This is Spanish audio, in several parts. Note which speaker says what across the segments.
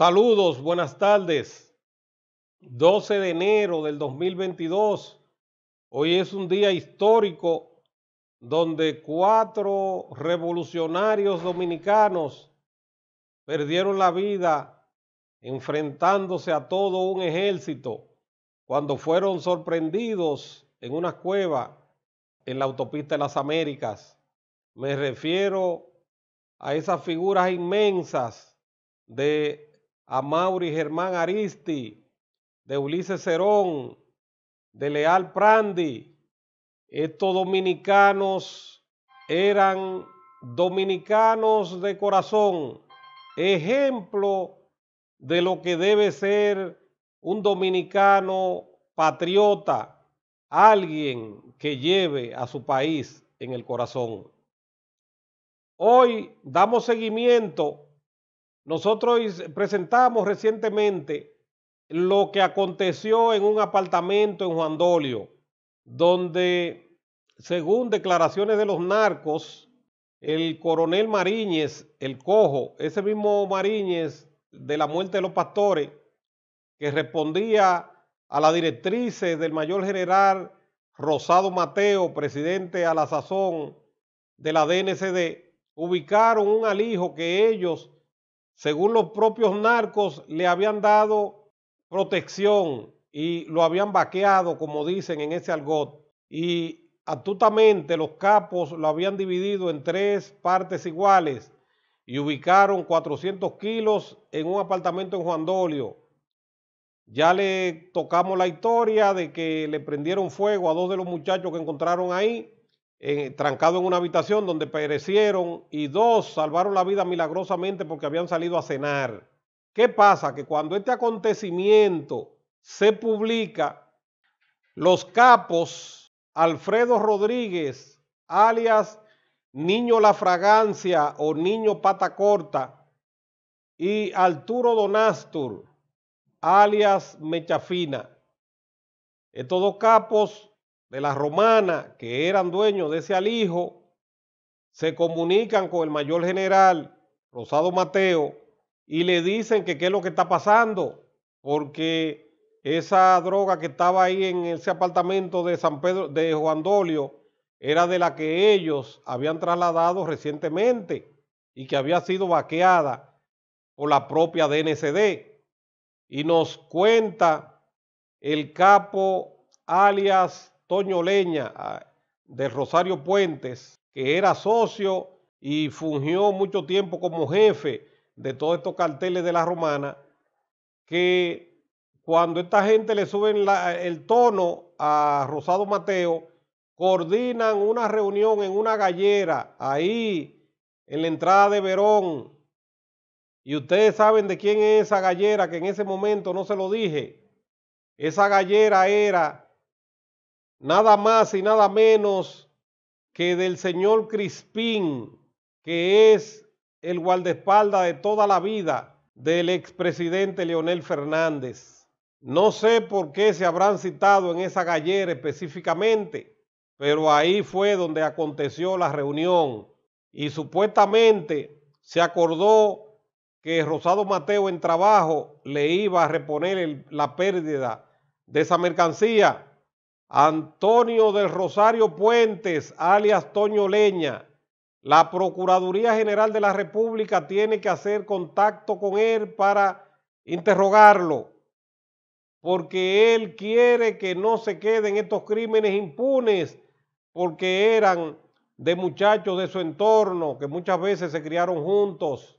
Speaker 1: Saludos, buenas tardes. 12 de enero del 2022. Hoy es un día histórico donde cuatro revolucionarios dominicanos perdieron la vida enfrentándose a todo un ejército cuando fueron sorprendidos en una cueva en la autopista de las Américas. Me refiero a esas figuras inmensas de a Mauri Germán Aristi, de Ulises Cerón, de Leal Prandi. Estos dominicanos eran dominicanos de corazón, ejemplo de lo que debe ser un dominicano patriota, alguien que lleve a su país en el corazón. Hoy damos seguimiento nosotros presentamos recientemente lo que aconteció en un apartamento en Juan Dolio, donde, según declaraciones de los narcos, el coronel Mariñez, el cojo, ese mismo Mariñez de la muerte de los pastores, que respondía a la directrices del mayor general Rosado Mateo, presidente a la sazón de la DNCD, ubicaron un alijo que ellos según los propios narcos, le habían dado protección y lo habían vaqueado, como dicen en ese algodón. Y astutamente los capos lo habían dividido en tres partes iguales y ubicaron 400 kilos en un apartamento en Juan Dolio. Ya le tocamos la historia de que le prendieron fuego a dos de los muchachos que encontraron ahí trancado en una habitación donde perecieron y dos salvaron la vida milagrosamente porque habían salido a cenar. ¿Qué pasa? Que cuando este acontecimiento se publica, los capos Alfredo Rodríguez, alias Niño La Fragancia o Niño Pata Corta, y Arturo Donastur, alias Mechafina. Estos dos capos de la romana que eran dueños de ese alijo se comunican con el mayor general Rosado Mateo y le dicen que qué es lo que está pasando, porque esa droga que estaba ahí en ese apartamento de San Pedro de Juan Dolio era de la que ellos habían trasladado recientemente y que había sido vaqueada por la propia DNCD. Y nos cuenta el capo alias Toño Leña de Rosario Puentes, que era socio y fungió mucho tiempo como jefe de todos estos carteles de la romana, que cuando esta gente le suben el tono a Rosado Mateo, coordinan una reunión en una gallera ahí en la entrada de Verón. Y ustedes saben de quién es esa gallera, que en ese momento no se lo dije. Esa gallera era nada más y nada menos que del señor Crispín, que es el guardaespaldas de toda la vida del expresidente Leonel Fernández. No sé por qué se habrán citado en esa gallera específicamente, pero ahí fue donde aconteció la reunión y supuestamente se acordó que Rosado Mateo en trabajo le iba a reponer la pérdida de esa mercancía Antonio del Rosario Puentes, alias Toño Leña. La Procuraduría General de la República tiene que hacer contacto con él para interrogarlo, porque él quiere que no se queden estos crímenes impunes, porque eran de muchachos de su entorno, que muchas veces se criaron juntos.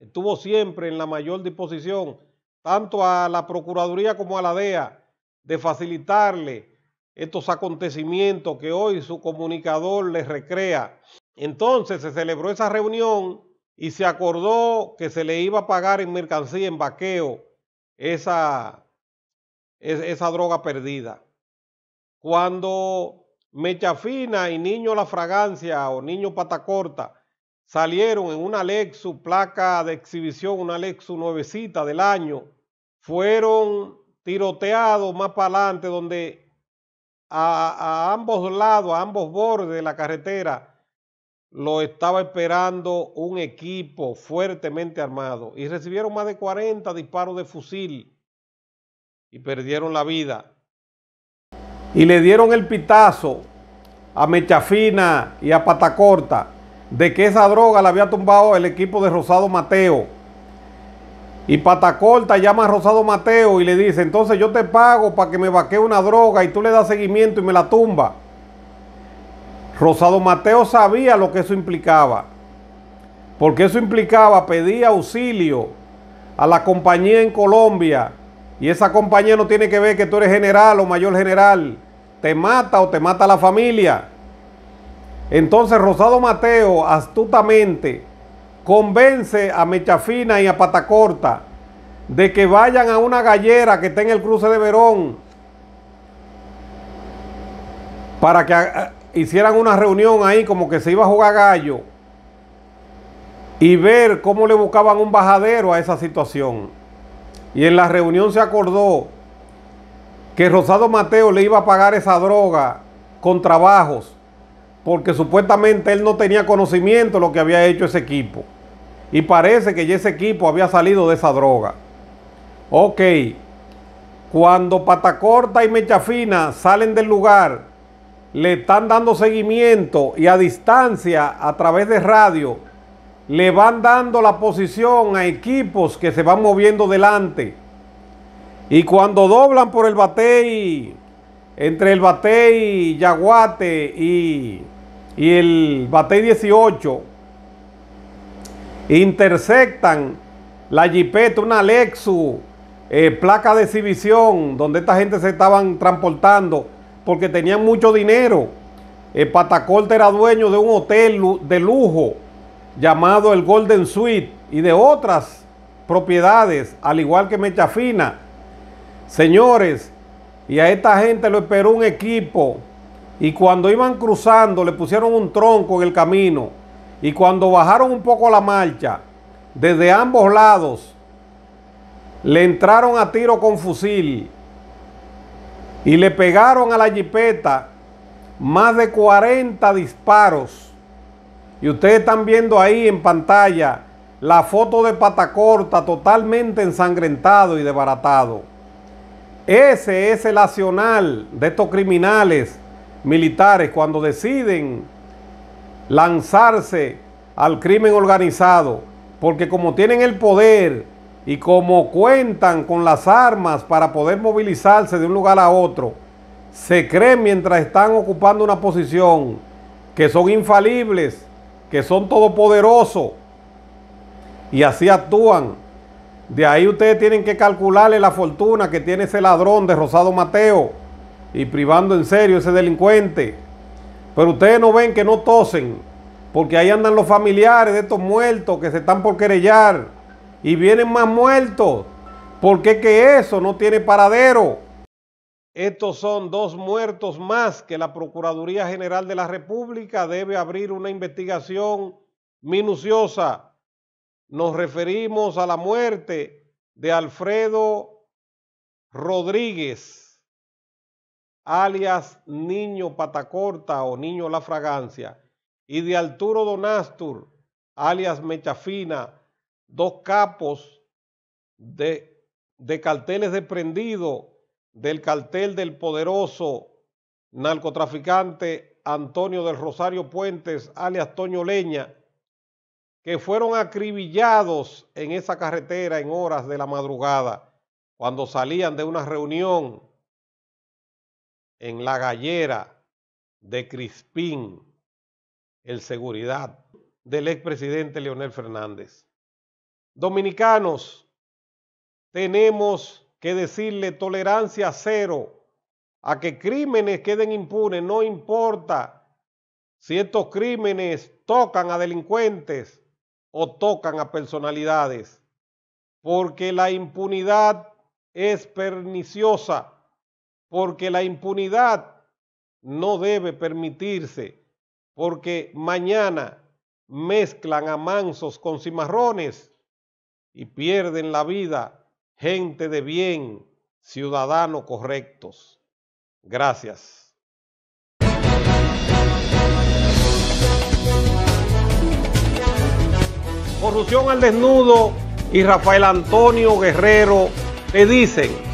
Speaker 1: Estuvo siempre en la mayor disposición, tanto a la Procuraduría como a la DEA, de facilitarle estos acontecimientos que hoy su comunicador les recrea. Entonces se celebró esa reunión y se acordó que se le iba a pagar en mercancía, en vaqueo, esa, esa droga perdida. Cuando Mechafina y Niño La Fragancia o Niño Patacorta salieron en una Lexus, placa de exhibición, una Lexus nuevecita del año, fueron tiroteados más para adelante donde a, ambos lados, a ambos bordes de la carretera, lo estaba esperando un equipo fuertemente armado y recibieron más de 40 disparos de fusil y perdieron la vida. Y le dieron el pitazo a Mechafina y a Patacorta de que esa droga la había tumbado el equipo de Rosado Mateo. Y Patacorta llama a Rosado Mateo y le dice, entonces yo te pago para que me vaquee una droga y tú le das seguimiento y me la tumba. Rosado Mateo sabía lo que eso implicaba, porque eso implicaba pedir auxilio a la compañía en Colombia y esa compañía no tiene que ver que tú eres general o mayor general, te mata o te mata la familia. Entonces Rosado Mateo astutamente convence a Mechafina y a Patacorta de que vayan a una gallera que está en el cruce de Verón para que ah, ah, hicieran una reunión ahí como que se iba a jugar gallo y ver cómo le buscaban un bajadero a esa situación. Y en la reunión se acordó que Rosado Mateo le iba a pagar esa droga con trabajos, porque supuestamente él no tenía conocimiento de lo que había hecho ese equipo. Y parece que ya ese equipo había salido de esa droga. Ok, cuando Patacorta y Mechafina salen del lugar, le están dando seguimiento y a distancia, a través de radio, le van dando la posición a equipos que se van moviendo delante. Y cuando doblan por el batey, entre el batey Yaguate y, y el batey 18, Intersectan la Jeepeta, una Lexus, eh, placa de exhibición, donde esta gente se estaban transportando porque tenían mucho dinero. el eh, era dueño de un hotel de lujo llamado el Golden Suite y de otras propiedades, al igual que Fina, Señores, y a esta gente lo esperó un equipo y cuando iban cruzando le pusieron un tronco en el camino y cuando bajaron un poco la marcha, desde ambos lados, le entraron a tiro con fusil y le pegaron a la jipeta más de 40 disparos. Y ustedes están viendo ahí en pantalla la foto de Patacorta totalmente ensangrentado y desbaratado. Ese es el nacional de estos criminales militares cuando deciden lanzarse al crimen organizado, porque como tienen el poder y como cuentan con las armas para poder movilizarse de un lugar a otro, se creen mientras están ocupando una posición que son infalibles, que son todopoderosos y así actúan. De ahí ustedes tienen que calcularle la fortuna que tiene ese ladrón de Rosado Mateo y privando en serio ese delincuente. Pero ustedes no ven que no tosen, porque ahí andan los familiares de estos muertos que se están por querellar y vienen más muertos, qué que eso no tiene paradero. Estos son dos muertos más que la Procuraduría General de la República debe abrir una investigación minuciosa. Nos referimos a la muerte de Alfredo Rodríguez alias Niño Patacorta o Niño La Fragancia, y de Arturo Donastur, alias Mechafina, dos capos de, de carteles prendido del cartel del poderoso narcotraficante Antonio del Rosario Puentes, alias Toño Leña, que fueron acribillados en esa carretera en horas de la madrugada, cuando salían de una reunión en la gallera de Crispín, el seguridad del expresidente Leonel Fernández. Dominicanos, tenemos que decirle tolerancia cero a que crímenes queden impunes, no importa si estos crímenes tocan a delincuentes o tocan a personalidades, porque la impunidad es perniciosa porque la impunidad no debe permitirse, porque mañana mezclan a mansos con cimarrones y pierden la vida gente de bien, ciudadanos correctos. Gracias. Corrupción al desnudo y Rafael Antonio Guerrero le dicen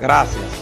Speaker 1: Graças.